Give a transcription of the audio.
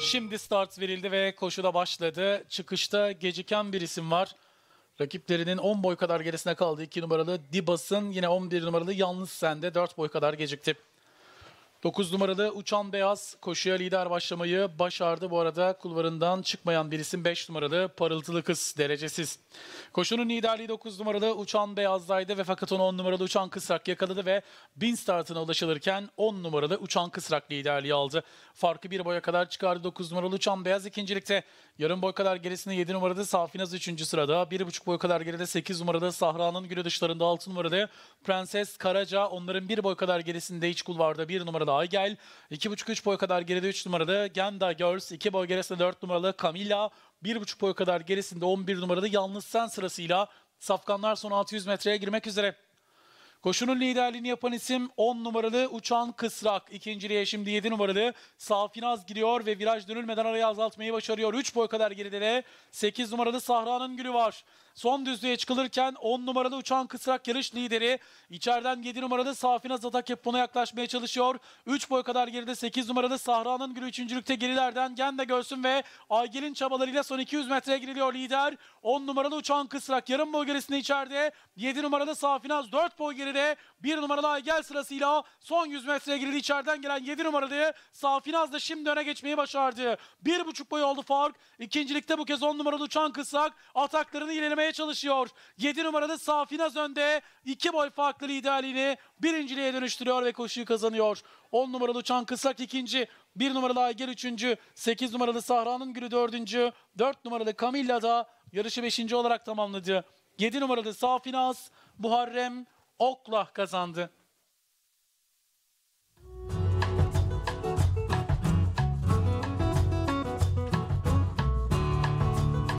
Şimdi start verildi ve koşuda başladı. Çıkışta geciken bir isim var. Rakiplerinin 10 boy kadar gerisine kaldı. 2 numaralı Dibas'ın yine 11 numaralı Yalnız Sende 4 boy kadar gecikti. 9 numaralı Uçan Beyaz koşuya lider başlamayı başardı. Bu arada kulvarından çıkmayan bir isim 5 numaralı Parıltılı Kız derecesiz. Koşunun liderliği 9 numaralı Uçan Beyaz'daydı ve fakat onu 10 numaralı Uçan Kısrak yakaladı ve bin startına ulaşılırken 10 numaralı Uçan Kısrak liderliği aldı. Farkı bir boya kadar çıkardı 9 numaralı Uçan Beyaz ikincilikte. Yarım boy kadar gerisinde 7 numarada Safinaz 3. sırada. 1,5 boy kadar geride 8 numarada Sahra'nın günü dışlarında 6 numarada Prenses Karaca. Onların bir boy kadar gerisinde iç kulvarda 1 numarada numarada Aygel. 2,5-3 boy kadar geride 3 numarada Genda Girls. 2 boy gerisinde 4 numaralı Camilla. 1,5 boy kadar gerisinde 11 numarada Yalnız Sen sırasıyla Safkanlar son 600 metreye girmek üzere. Koşunun liderliğini yapan isim 10 numaralı Uçan Kısrak. İkinciliğe şimdi 7 numaralı Safinaz giriyor ve viraj dönülmeden arayı azaltmayı başarıyor. 3 boy kadar geride de 8 numaralı Sahra'nın gülü var. Son düzlüğe çıkılırken 10 numaralı Uçan Kısrak yarış lideri. İçeriden 7 numaralı Safinaz atak yapıp ona yaklaşmaya çalışıyor. 3 boy kadar geride 8 numaralı Sahra'nın gülü lükte gerilerden Gende gölsün ve Aygel'in çabalarıyla son 200 metreye giriliyor lider. 10 numaralı Uçan Kısrak yarım boy gerisinde içeride. 7 numaralı Safinaz 4 boy geride geride. Bir numaralı Aygel sırasıyla son 100 metreye girildi. içeriden gelen 7 numaralı Safinaz da şimdi öne geçmeyi başardı. Bir buçuk boy oldu fark. İkincilikte bu kez 10 numaralı Uçan Kısak ataklarını ilerlemeye çalışıyor. 7 numaralı Safinaz önde. 2 boy farklı liderliğini birinciliğe dönüştürüyor ve koşuyu kazanıyor. 10 numaralı Uçan Kısak ikinci, 1 numaralı Aygel üçüncü, 8 numaralı Sahra'nın Gülü dördüncü, 4 numaralı Camilla da yarışı 5. olarak tamamladı. 7 numaralı Safinaz, Muharrem, Oklah kazandı.